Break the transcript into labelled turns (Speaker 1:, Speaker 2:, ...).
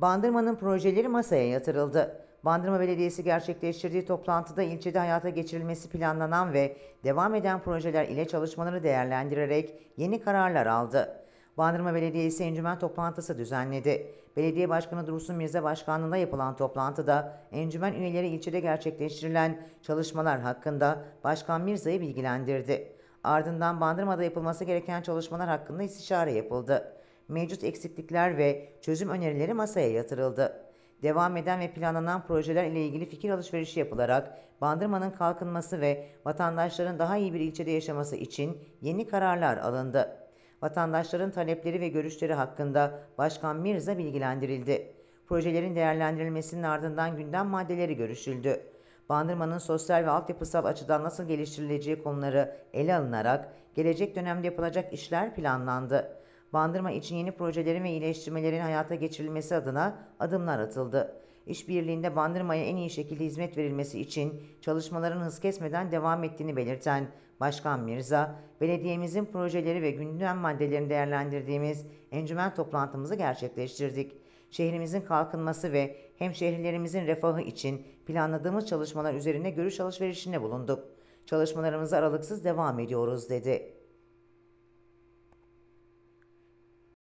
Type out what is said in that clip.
Speaker 1: Bandırma'nın projeleri masaya yatırıldı. Bandırma Belediyesi gerçekleştirdiği toplantıda ilçede hayata geçirilmesi planlanan ve devam eden projeler ile çalışmaları değerlendirerek yeni kararlar aldı. Bandırma Belediyesi encümen toplantısı düzenledi. Belediye Başkanı Dursun Mirza Başkanlığı'nda yapılan toplantıda encümen üyeleri ilçede gerçekleştirilen çalışmalar hakkında Başkan Mirza'yı bilgilendirdi. Ardından Bandırma'da yapılması gereken çalışmalar hakkında istişare yapıldı mevcut eksiklikler ve çözüm önerileri masaya yatırıldı. Devam eden ve planlanan projeler ile ilgili fikir alışverişi yapılarak Bandırma'nın kalkınması ve vatandaşların daha iyi bir ilçede yaşaması için yeni kararlar alındı. Vatandaşların talepleri ve görüşleri hakkında Başkan Mirza bilgilendirildi. Projelerin değerlendirilmesinin ardından gündem maddeleri görüşüldü. Bandırma'nın sosyal ve altyapısal açıdan nasıl geliştirileceği konuları ele alınarak gelecek dönemde yapılacak işler planlandı. Bandırma için yeni projelerin ve iyileştirmelerin hayata geçirilmesi adına adımlar atıldı. İşbirliğinde Bandırma'ya en iyi şekilde hizmet verilmesi için çalışmaların hız kesmeden devam ettiğini belirten Başkan Mirza, belediyemizin projeleri ve gündem maddelerini değerlendirdiğimiz encümen toplantımızı gerçekleştirdik. Şehrimizin kalkınması ve hem şehirlerimizin refahı için planladığımız çalışmalar üzerine görüş alışverişinde bulunduk. Çalışmalarımızı aralıksız devam ediyoruz dedi.